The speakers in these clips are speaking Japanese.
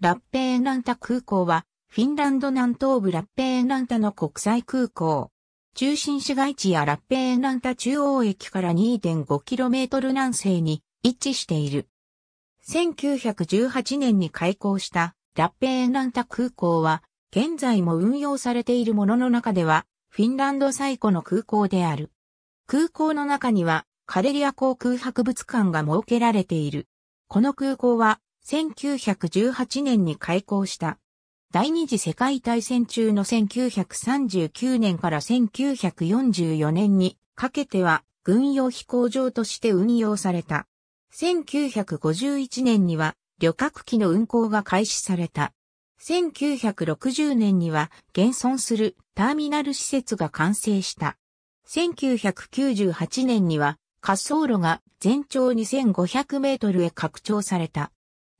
ラッペーランタ空港は、フィンランド南東部ラッペーランタの国際空港。中心市街地やラッペーランタ中央駅から 2.5km 南西に位置している。1918年に開港したラッペーランタ空港は、現在も運用されているものの中では、フィンランド最古の空港である。空港の中には、カレリア航空博物館が設けられている。この空港は、1918年に開校した。第二次世界大戦中の1939年から1944年にかけては軍用飛行場として運用された。1951年には旅客機の運航が開始された。1960年には現存するターミナル施設が完成した。1998年には滑走路が全長2500メートルへ拡張された。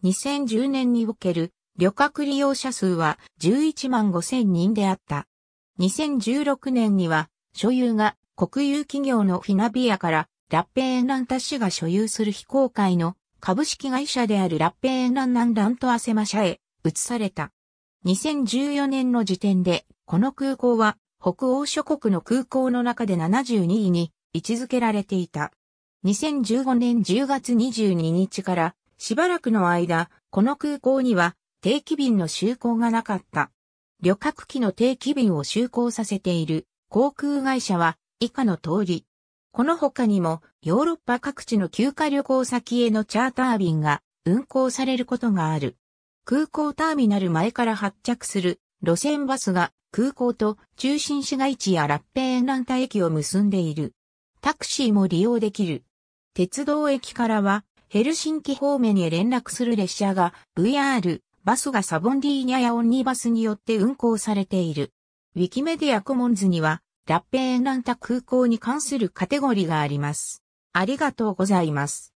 2010年における旅客利用者数は11万5千人であった。2016年には所有が国有企業のフィナビアからラッペエンランタ氏が所有する非公開の株式会社であるラッペエンランナンラントアセマ社へ移された。2014年の時点でこの空港は北欧諸国の空港の中で72位に位置づけられていた。2015年10月22日からしばらくの間、この空港には定期便の就航がなかった。旅客機の定期便を就航させている航空会社は以下の通り。この他にもヨーロッパ各地の休暇旅行先へのチャーター便が運行されることがある。空港ターミナル前から発着する路線バスが空港と中心市街地やラッペーンタ駅を結んでいる。タクシーも利用できる。鉄道駅からはヘルシンキ方面へ連絡する列車が VR バスがサボンディーニャやオンニバスによって運行されている。ウィキメディアコモンズにはラッペンランタ空港に関するカテゴリーがあります。ありがとうございます。